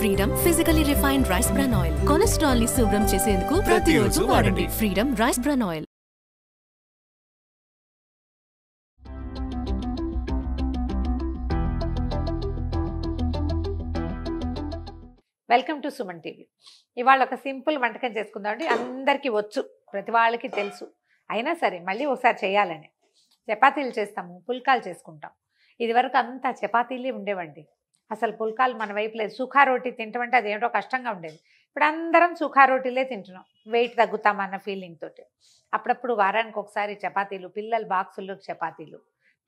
freedom physically refined rice bran oil cholesterol ని శుభ్రం చేసేందుకు ప్రతిరోజు వాడండి Freedom rice bran oil welcome to Suman TV ఇవాళ ఒక సింపుల్ వంటకం చేసుకుందామండి అండి అందరికీ వచ్చు ప్రతి వాళ్ళకి తెలుసు అయినా సరే మళ్ళీ ఒకసారి చేయాలని చపాతీలు చేస్తాము పుల్కాలు చేసుకుంటాం ఇది వరకు అంతా చపాతీలే ఉండేవండి అసలు పుల్కాలు మన వైపు లేదు సుఖా రోటీ తింటామంటే ఏమిటో కష్టంగా ఉండేది ఇప్పుడు అందరం సుఖా రోటీలే తింటున్నాం వెయిట్ తగ్గుతామన్న ఫీలింగ్ తోటి అప్పుడప్పుడు వారానికి ఒకసారి చపాతీలు పిల్లల బాక్సుల్లోకి చపాతీలు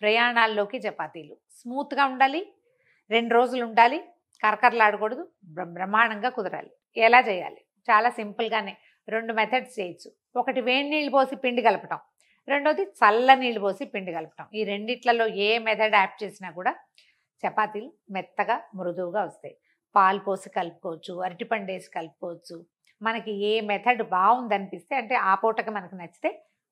ప్రయాణాల్లోకి చపాతీలు స్మూత్గా ఉండాలి రెండు రోజులు ఉండాలి కరకరలాడకూడదు బ్రహ్మాండంగా కుదరాలి ఎలా చేయాలి చాలా సింపుల్గానే రెండు మెథడ్స్ చేయొచ్చు ఒకటి వేడి నీళ్ళు పోసి పిండి కలపటం రెండోది చల్ల నీళ్ళు పోసి పిండి కలపటం ఈ రెండిట్లలో ఏ మెథడ్ యాప్ చేసినా కూడా చపాతీలు మెత్తగా మృదువుగా వస్తాయి పాలు పోసి కలుపుకోవచ్చు అరటిపండు వేసి కలుపుకోవచ్చు మనకి ఏ మెథడ్ బాగుందనిపిస్తే అంటే ఆ పూటకి మనకు నచ్చితే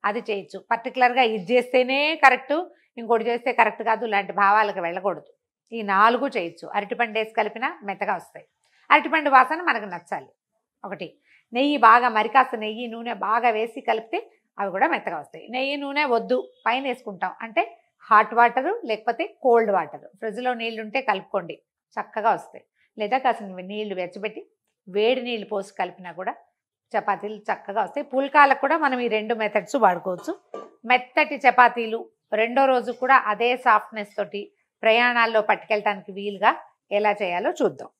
అది చేయొచ్చు పర్టికులర్గా ఇది చేస్తేనే కరెక్ట్ ఇంకోటి చేస్తే కరెక్ట్ కాదు ఇలాంటి భావాలకు వెళ్ళకూడదు ఈ నాలుగు చేయొచ్చు అరటిపండు వేసి కలిపినా మెత్తగా వస్తాయి అరటిపండు వాసన మనకు నచ్చాలి ఒకటి నెయ్యి బాగా మరికాస్త నెయ్యి నూనె బాగా వేసి కలిపితే అవి కూడా మెత్తగా వస్తాయి నెయ్యి నూనె వద్దు పైన వేసుకుంటాం అంటే హాట్ వాటరు లేకపోతే కోల్డ్ వాటర్ ఫ్రిడ్జ్లో నీళ్ళు ఉంటే కలుపుకోండి చక్కగా వస్తాయి లేదా కాసిన నీళ్లు వెచ్చబెట్టి వేడి నీళ్ళు పోసి కలిపినా కూడా చపాతీలు చక్కగా వస్తాయి పుల్కాలకు కూడా మనం ఈ రెండు మెథడ్స్ వాడుకోవచ్చు మెత్తటి చపాతీలు రెండో రోజు కూడా అదే సాఫ్ట్నెస్ తోటి ప్రయాణాల్లో పట్టుకెళ్ళటానికి వీలుగా ఎలా చేయాలో చూద్దాం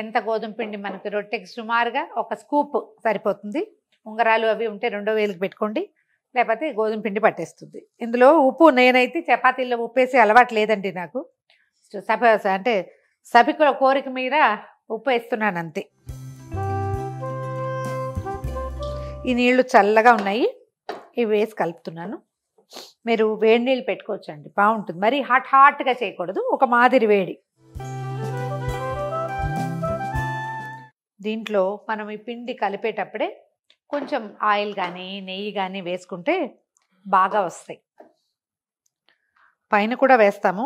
ఎంత గోధుమ పిండి మనకి రొట్టెకి సుమారుగా ఒక స్కూప్ సరిపోతుంది ఉంగరాలు అవి ఉంటే రెండో వేలకు పెట్టుకోండి లేకపోతే గోధుమ పిండి పట్టేస్తుంది ఇందులో ఉప్పు నేనైతే చపాతీల్లో ఉప్పు వేసి అలవాటు లేదండి నాకు సప అంటే సభికుల కోరిక మీద ఉప్పు వేస్తున్నాను అంతే ఈ నీళ్లు చల్లగా ఉన్నాయి ఇవి వేసి కలుపుతున్నాను మీరు వేడి నీళ్ళు పెట్టుకోవచ్చు అండి బాగుంటుంది మరి హాట్ హాట్గా చేయకూడదు ఒక మాదిరి వేడి దీంట్లో మనం ఈ పిండి కలిపేటప్పుడే కొంచెం ఆయిల్ కానీ నెయ్యి కానీ వేసుకుంటే బాగా వస్తాయి పైన కూడా వేస్తాము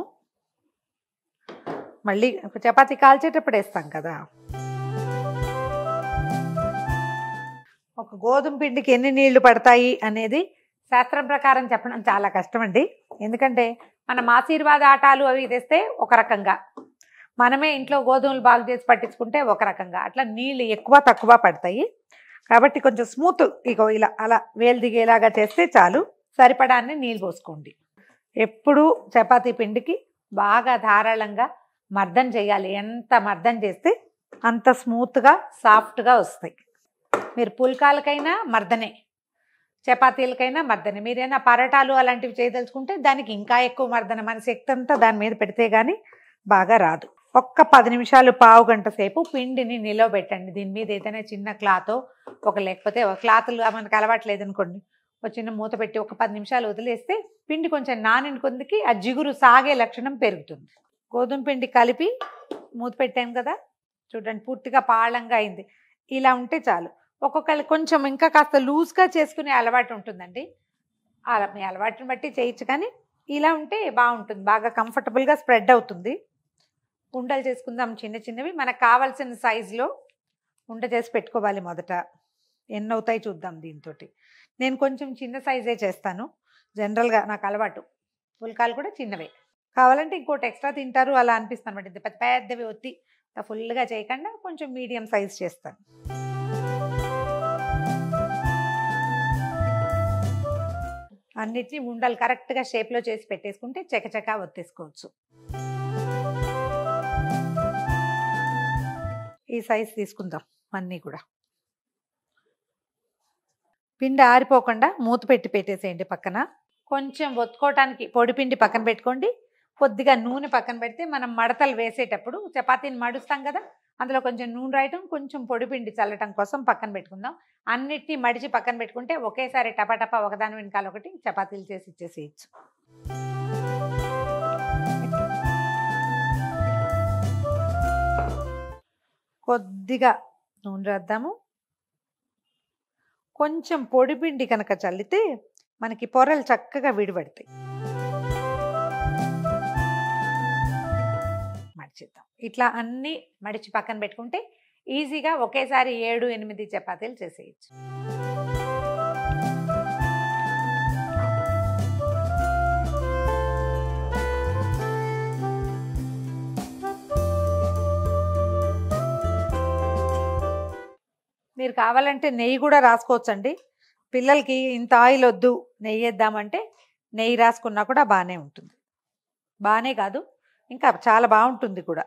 మళ్ళీ చపాతి కాల్చేటప్పుడు వేస్తాం కదా ఒక గోధుమ పిండికి ఎన్ని నీళ్లు పడతాయి అనేది శాస్త్రం ప్రకారం చెప్పడం చాలా కష్టం అండి ఎందుకంటే మనం ఆశీర్వాద ఆటాలు అవి తెస్తే ఒక రకంగా మనమే ఇంట్లో గోధుమలు బాగు చేసి పట్టించుకుంటే ఒక రకంగా అట్లా నీళ్ళు ఎక్కువ తక్కువ పడతాయి కాబట్టి కొంచెం స్మూత్ ఇక ఇలా అలా వేలు దిగేలాగా చేస్తే చాలు సరిపడాన్ని నీళ్ళు పోసుకోండి ఎప్పుడూ చపాతీ పిండికి బాగా ధారాళంగా మర్దం చేయాలి ఎంత మర్దం చేస్తే అంత స్మూత్గా సాఫ్ట్గా వస్తాయి మీరు పుల్కాలకైనా మర్దనే చపాతీలకైనా మర్దనే మీరైనా పరటాలు అలాంటివి చేయదలుచుకుంటే దానికి ఇంకా ఎక్కువ మర్దన మన శక్తి అంతా దాని మీద పెడితే కానీ బాగా రాదు ఒక్క పది నిమిషాలు పావు గంట సేపు పిండిని నిలవబెట్టండి దీని మీద ఏదైనా చిన్న క్లాత్ ఒక లేకపోతే ఒక క్లాత్లు మనకు అలవాట్లేదు అనుకోండి ఒక చిన్న మూత పెట్టి ఒక పది నిమిషాలు వదిలేస్తే పిండి కొంచెం నానిన కొందికి ఆ జిగురు సాగే లక్షణం పెరుగుతుంది గోధుమ పిండి కలిపి మూత పెట్టాను కదా చూడండి పూర్తిగా పాళంగా అయింది ఇలా ఉంటే చాలు ఒక్కొక్కళ్ళు కొంచెం ఇంకా కాస్త లూజ్గా చేసుకునే అలవాటు ఉంటుందండి అలా మీ అలవాటుని బట్టి చేయొచ్చు కానీ ఇలా ఉంటే బాగుంటుంది బాగా కంఫర్టబుల్గా స్ప్రెడ్ అవుతుంది ఉండలు చేసుకుందాం చిన్న చిన్నవి మనకు కావాల్సిన సైజులో ఉండ చేసి పెట్టుకోవాలి మొదట ఎన్ని అవుతాయి చూద్దాం దీంతో నేను కొంచెం చిన్న సైజే చేస్తాను జనరల్గా నాకు అలవాటు పుల్కాలు కూడా చిన్నవే కావాలంటే ఇంకోటి ఎక్స్ట్రా తింటారు అలా అనిపిస్తాను అనమాట పెద్ద పెద్దవి ఒత్తి ఫుల్గా చేయకుండా కొంచెం మీడియం సైజ్ చేస్తాను అన్నిటినీ ఉండలు కరెక్ట్గా షేప్లో చేసి పెట్టేసుకుంటే చకచకా ఒత్తేసుకోవచ్చు ఈ సైజ్ తీసుకుందాం అన్నీ కూడా పిండి ఆరిపోకుండా మూత పెట్టి పెట్టేసేయండి పక్కన కొంచెం ఒత్తుకోవటానికి పొడిపిండి పక్కన పెట్టుకోండి కొద్దిగా నూనె పక్కన పెడితే మనం మడతలు వేసేటప్పుడు చపాతీని మడుస్తాం కదా అందులో కొంచెం నూనె రాయటం కొంచెం పొడిపిండి చల్లటం కోసం పక్కన పెట్టుకుందాం అన్నిటినీ మడిచి పక్కన పెట్టుకుంటే ఒకేసారి టపాటపా ఒకదాని వెనకాల ఒకటి చపాతీలు చేసి ఇచ్చేసేయచ్చు కొద్దిగా నూనె రాద్దాము కొంచెం పొడిపిండి కనుక చల్లితే మనకి పొరలు చక్కగా విడిపడతాయి మడిచిద్దాం ఇట్లా అన్నీ మడిచి పక్కన పెట్టుకుంటే ఈజీగా ఒకేసారి ఏడు ఎనిమిది చపాతీలు చేసేయచ్చు మీరు కావాలంటే నెయ్యి కూడా రాసుకోవచ్చండి పిల్లలకి ఇంత ఆయిల్ వద్దు నెయ్యి వేద్దామంటే నెయ్యి రాసుకున్నా కూడా బాగానే ఉంటుంది బాగానే కాదు ఇంకా చాలా బాగుంటుంది కూడా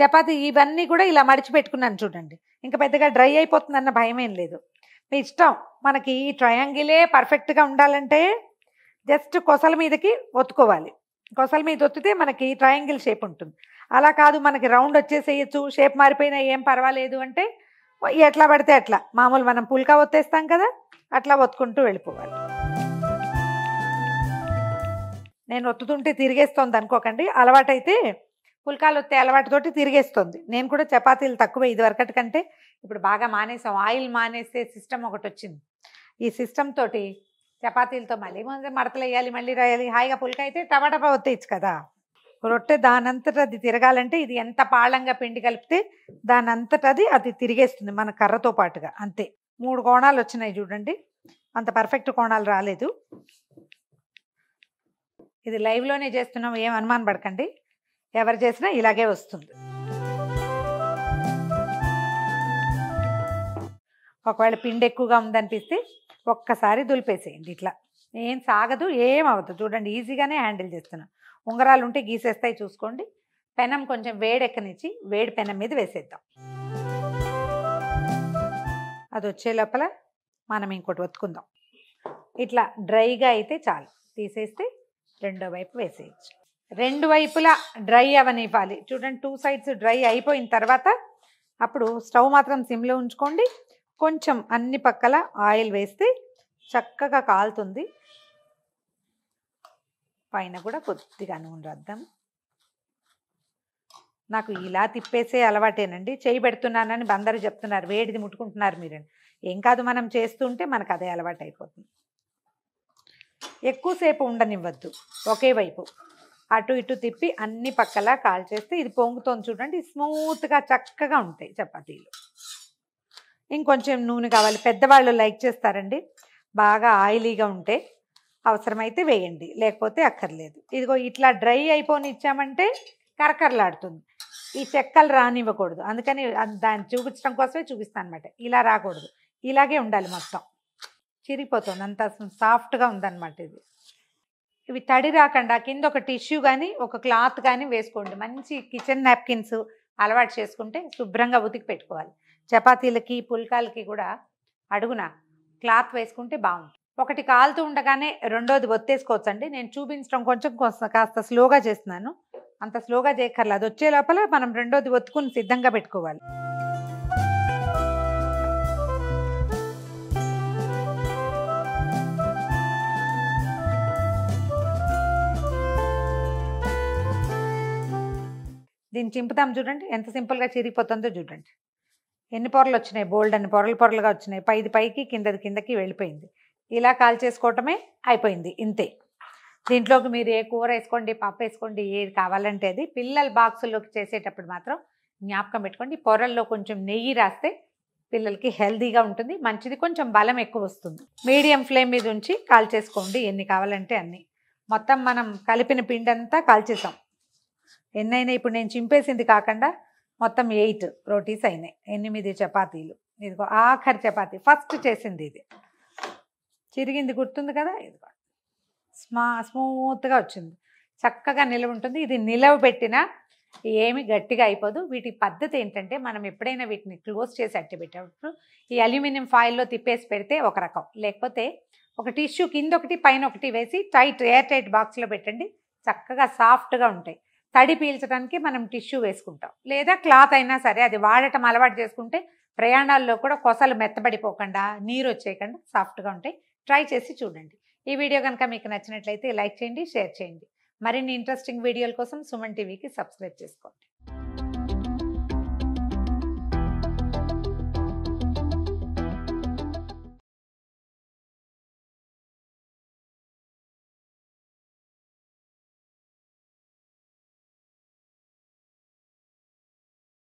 చపాతి ఇవన్నీ కూడా ఇలా మడిచిపెట్టుకున్నాను చూడండి ఇంకా పెద్దగా డ్రై అయిపోతుందన్న భయం ఏం లేదు మీ ఇష్టం మనకి ఈ ట్రయాంగిలే పర్ఫెక్ట్గా ఉండాలంటే జస్ట్ కొసల మీదకి ఒత్తుకోవాలి కొసల మీద ఒత్తితే మనకి ట్రయాంగిల్ షేప్ ఉంటుంది అలా కాదు మనకి రౌండ్ వచ్చేసేయచ్చు షేప్ మారిపోయినా ఏం పర్వాలేదు అంటే ఎట్లా పడితే అట్లా మామూలు మనం పుల్కా ఒత్తేస్తాం కదా అట్లా ఒత్తుకుంటూ వెళ్ళిపోవాలి నేను ఒత్తుతుంటే తిరిగేస్తుంది అనుకోకండి అలవాటైతే పుల్కాలు వస్తే అలవాటుతోటి తిరిగేస్తుంది నేను కూడా చపాతీలు తక్కువ ఇదివరకటి కంటే ఇప్పుడు బాగా మానేసాం ఆయిల్ మానేసే సిస్టమ్ ఒకటి వచ్చింది ఈ సిస్టమ్ తోటి చపాతీలతో మళ్ళీ మడతలు వేయాలి మళ్ళీ రాయాలి హాయిగా పుల్క అయితే టమాటా వచ్చేయచ్చు కదా రొట్టె దానంతటా అది తిరగాలంటే ఇది ఎంత పాళంగా పిండి కలిపితే దానంతట అది అది తిరిగేస్తుంది మన కర్రతో పాటుగా అంతే మూడు కోణాలు వచ్చినాయి చూడండి అంత పర్ఫెక్ట్ కోణాలు రాలేదు ఇది లైవ్లోనే చేస్తున్నాం ఏం అనుమాన పడకండి ఎవరు చేసినా ఇలాగే వస్తుంది ఒకవేళ పిండి ఎక్కువగా ఉందనిపిస్తే ఒక్కసారి దులిపేసేయండి ఇట్లా ఏం సాగదు ఏం అవ్వదు చూడండి ఈజీగానే హ్యాండిల్ చేస్తున్నాం ఉంగరాలు ఉంటే గీసేస్తాయి చూసుకోండి పెనం కొంచెం వేడెక్కనిచ్చి వేడి పెనం మీద వేసేద్దాం అది వచ్చే లోపల మనం ఇంకోటి వత్తుకుందాం ఇట్లా డ్రైగా అయితే చాలు తీసేస్తే రెండో వైపు వేసేయచ్చు రెండు వైపులా డ్రై అవనివ్వాలి చూడండి టూ సైడ్స్ డ్రై అయిపోయిన తర్వాత అప్పుడు స్టవ్ మాత్రం సిమ్లో ఉంచుకోండి కొంచెం అన్ని పక్కల ఆయిల్ వేస్తే చక్కగా కాలుతుంది పైన కూడా కొద్దిగా నూనె రాద్దాం నాకు ఇలా తిప్పేసే అలవాటేనండి చేయి పెడుతున్నానని బందరు చెప్తున్నారు వేడిది ముట్టుకుంటున్నారు మీరు ఏం కాదు మనం చేస్తుంటే మనకు అదే అలవాటు అయిపోతుంది ఎక్కువసేపు ఉండనివ్వద్దు ఒకే వైపు అటు ఇటు తిప్పి అన్ని పక్కలా కాల్ చేస్తే ఇది పొంగుతోంది చూడండి స్మూత్గా చక్కగా ఉంటాయి చపాతీలు ఇంకొంచెం నూనె కావాలి పెద్దవాళ్ళు లైక్ చేస్తారండి బాగా ఆయిలీగా ఉంటే అవసరమైతే వేయండి లేకపోతే అక్కర్లేదు ఇదిగో ఇట్లా డ్రై అయిపోని ఇచ్చామంటే కరకరలాడుతుంది ఈ చెక్కలు రానివ్వకూడదు అందుకని దాన్ని చూపించడం కోసమే చూపిస్తాను అనమాట ఇలా రాకూడదు ఇలాగే ఉండాలి మొత్తం చిరిగిపోతుంది అంత సాఫ్ట్గా ఉందన్నమాట ఇది ఇవి తడి రాకుండా కింద ఒక టిష్యూ కానీ ఒక క్లాత్ కానీ వేసుకోండి మంచి కిచెన్ నాప్కిన్స్ అలవాటు చేసుకుంటే శుభ్రంగా ఉతికి పెట్టుకోవాలి చపాతీలకి పుల్కాలకి కూడా అడుగున క్లాత్ వేసుకుంటే బాగుంటుంది ఒకటి కాలుతూ ఉండగానే రెండోది ఒత్తేసుకోవచ్చు అండి నేను చూపించడం కొంచెం కాస్త స్లోగా చేస్తున్నాను అంత స్లోగా చేయక్కర్లేదు అది వచ్చే లోపల మనం రెండోది ఒత్తుకుని సిద్ధంగా పెట్టుకోవాలి దీన్ని చింపుతాం చూడండి ఎంత సింపుల్గా చిరిగిపోతుందో చూడండి ఎన్ని పొరలు వచ్చినాయి బోల్డ్ అన్ని పొరలు పొరలుగా వచ్చినాయి పైది పైకి కిందది కిందకి వెళ్ళిపోయింది ఇలా కాల్చేసుకోవటమే అయిపోయింది ఇంతే దీంట్లోకి మీరు ఏ కూర వేసుకోండి పప్పు వేసుకోండి ఏది కావాలంటే అది పిల్లల బాక్సుల్లోకి చేసేటప్పుడు మాత్రం జ్ఞాపకం పెట్టుకోండి పొరల్లో కొంచెం నెయ్యి రాస్తే పిల్లలకి హెల్దీగా ఉంటుంది మంచిది కొంచెం బలం ఎక్కువ వస్తుంది మీడియం ఫ్లేమ్ మీద ఉంచి కాల్చేసుకోండి ఎన్ని కావాలంటే అన్ని మొత్తం మనం కలిపిన పిండి అంతా కాల్చేసాం ఎన్నైనా ఇప్పుడు నేను చింపేసింది కాకుండా మొత్తం ఎయిట్ రోటీస్ అయినాయి ఎనిమిది చపాతీలు ఇదిగో ఆఖరి చపాతీ ఫస్ట్ చేసింది ఇది చిరిగింది గుర్తుంది కదా ఇదిగో స్మా స్మూత్గా వచ్చింది చక్కగా నిలవ ఉంటుంది ఇది నిలవ పెట్టినా ఏమి గట్టిగా అయిపోదు వీటి పద్ధతి ఏంటంటే మనం ఎప్పుడైనా వీటిని క్లోజ్ చేసి అట్టి పెట్టేటప్పుడు ఈ అల్యూమినియం ఫాయిల్లో తిప్పేసి పెడితే ఒక రకం లేకపోతే ఒక టిష్యూ కింద ఒకటి పైన ఒకటి వేసి టైట్ ఎయిర్ టైట్ బాక్స్లో పెట్టండి చక్కగా సాఫ్ట్గా ఉంటాయి తడి పీల్చడానికి మనం టిష్యూ వేసుకుంటాం లేదా క్లాత్ అయినా సరే అది వాడటం అలవాటు చేసుకుంటే ప్రయాణాల్లో కూడా కొసలు మెత్తబడిపోకుండా నీరు వచ్చేయకుండా సాఫ్ట్గా ఉంటాయి ట్రై చేసి చూడండి ఈ వీడియో కనుక మీకు నచ్చినట్లయితే లైక్ చేయండి షేర్ చేయండి మరిన్ని ఇంట్రెస్టింగ్ వీడియోల కోసం సుమన్ టీవీకి సబ్స్క్రైబ్ చేసుకోండి